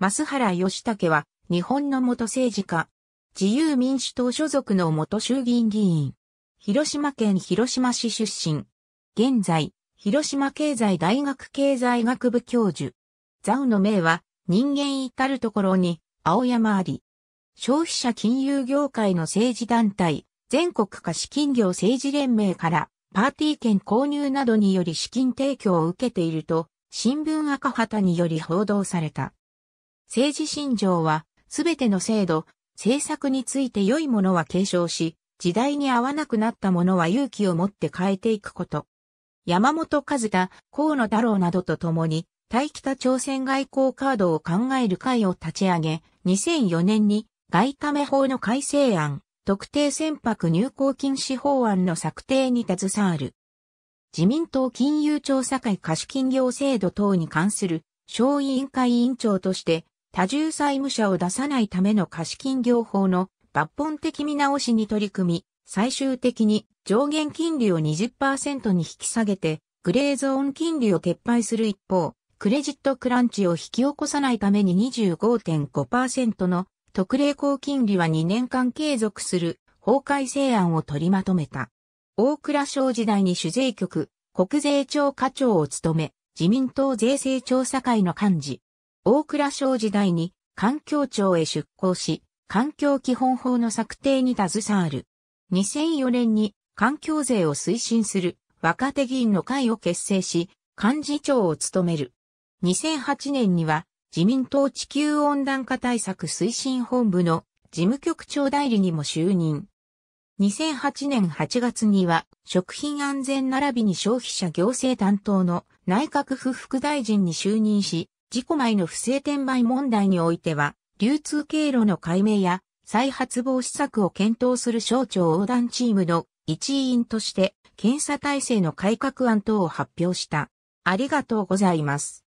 増原義武は、日本の元政治家、自由民主党所属の元衆議院議員、広島県広島市出身、現在、広島経済大学経済学部教授、ザウの名は、人間至るところに、青山あり、消費者金融業界の政治団体、全国貸金業政治連盟から、パーティー券購入などにより資金提供を受けていると、新聞赤旗により報道された。政治信条は、すべての制度、政策について良いものは継承し、時代に合わなくなったものは勇気を持って変えていくこと。山本和田、河野太郎などと共に、対北朝鮮外交カードを考える会を立ち上げ、2004年に外為法の改正案、特定船舶入港禁止法案の策定に携わる。自民党金融調査会貸金業制度等に関する小委員会委員長として多重債務者を出さないための貸金業法の抜本的見直しに取り組み、最終的に上限金利を20%に引き下げて、グレーゾーン金利を撤廃する一方、クレジットクランチを引き起こさないために25.5%の特例高金利は2年間継続する法改正案を取りまとめた。大倉省時代に主税局、国税庁課長を務め、自民党税制調査会の幹事、大倉省時代に環境庁へ出向し、環境基本法の策定に携わる。2004年に環境税を推進する若手議員の会を結成し、幹事長を務める。2008年には自民党地球温暖化対策推進本部の事務局長代理にも就任。2008年8月には食品安全並びに消費者行政担当の内閣府副大臣に就任し、事故前の不正転売問題においては、流通経路の解明や再発防止策を検討する省庁横断チームの一員として検査体制の改革案等を発表した。ありがとうございます。